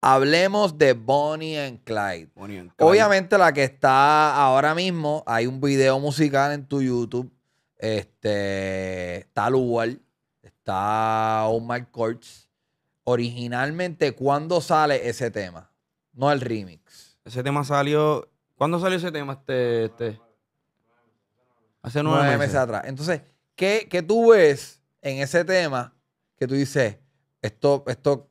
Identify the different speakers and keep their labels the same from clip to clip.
Speaker 1: Hablemos de Bonnie and Clyde. Obviamente la que está ahora mismo, hay un video musical en tu YouTube. Este, está Lugar, está Omar Courts. Originalmente, ¿cuándo sale ese tema? No el remix. Ese tema salió... ¿Cuándo salió ese tema? Este, este? Hace nueve, meses. atrás. Entonces, ¿qué, ¿qué tú ves en ese tema que tú dices, esto, esto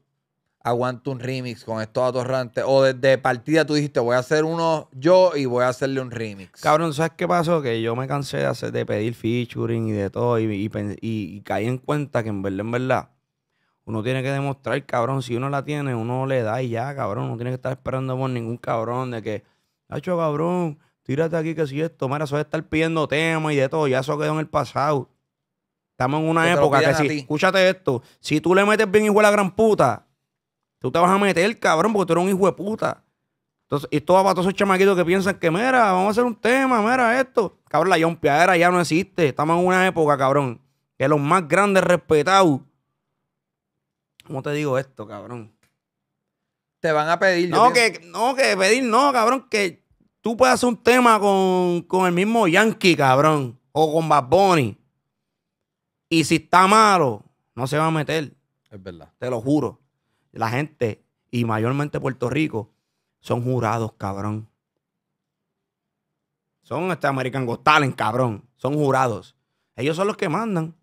Speaker 1: aguanto un remix con estos atorrantes. O desde partida tú dijiste, voy a hacer uno yo y voy a hacerle un remix.
Speaker 2: Cabrón, ¿sabes qué pasó? Que yo me cansé de, pedir featuring y de todo. Y, y, caí en cuenta que en verdad, en verdad, uno tiene que demostrar, cabrón. Si uno la tiene, uno le da y ya, cabrón. no tiene que estar esperando por ningún cabrón de que, hecho cabrón, tírate aquí que si esto, mira, eso de estar pidiendo temas y de todo. Ya eso quedó en el pasado. Estamos en una época que si, escúchate esto, si tú le metes bien igual la gran puta, Tú te vas a meter, cabrón, porque tú eres un hijo de puta. Entonces, y todo para todos esos chamaquitos que piensan que, mira, vamos a hacer un tema, mira esto. Cabrón, la yompeadera ya no existe. Estamos en una época, cabrón, que los más grandes respetados. ¿Cómo te digo esto, cabrón? Te van a pedir. No, que, no, que pedir no, cabrón, que tú puedas hacer un tema con, con el mismo Yankee, cabrón, o con Bad Bunny. Y si está malo, no se va a meter. Es verdad. Te lo juro la gente, y mayormente Puerto Rico, son jurados, cabrón. Son este American Got Talent, cabrón. Son jurados. Ellos son los que mandan.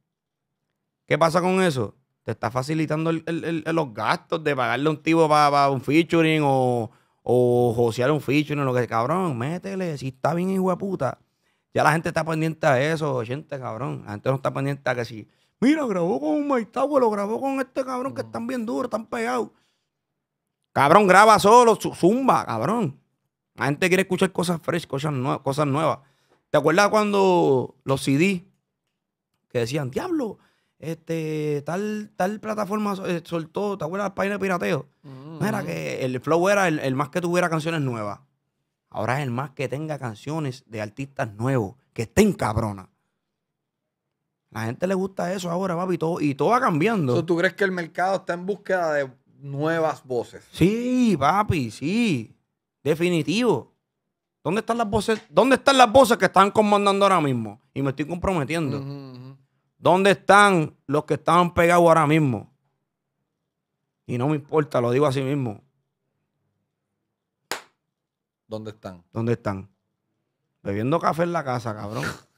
Speaker 2: ¿Qué pasa con eso? Te está facilitando los gastos de pagarle un tipo para, un featuring o, o josear un featuring, lo que sea. cabrón, métele, si está bien hijo de puta. Ya la gente está pendiente a eso, gente, cabrón. La gente no está pendiente a que si Mira, grabó con un Maitagua, lo grabó con este cabrón que están bien duro, están pegados. Cabrón, graba solo, zumba, cabrón. La gente quiere escuchar cosas fresh, cosas, cosas nuevas. ¿Te acuerdas cuando los CD que decían, diablo, este, tal, tal plataforma eh, soltó, ¿te acuerdas del página de pirateo? Mm, Mira mm. que el flow era el, el, más que tuviera canciones nuevas. Ahora es el más que tenga canciones de artistas nuevos, que estén cabronas. La gente le gusta eso ahora, papi, y todo, va cambiando.
Speaker 1: ¿Tú crees que el mercado está en búsqueda de nuevas voces?
Speaker 2: Sí, papi, sí. Definitivo. ¿Dónde están las voces? ¿Dónde están las voces que están comandando ahora mismo? Y me estoy comprometiendo. ¿Dónde están los que estaban pegados ahora mismo? Y no me importa, lo digo así mismo. ¿Dónde están? ¿Dónde están? Bebiendo café en la casa, cabrón.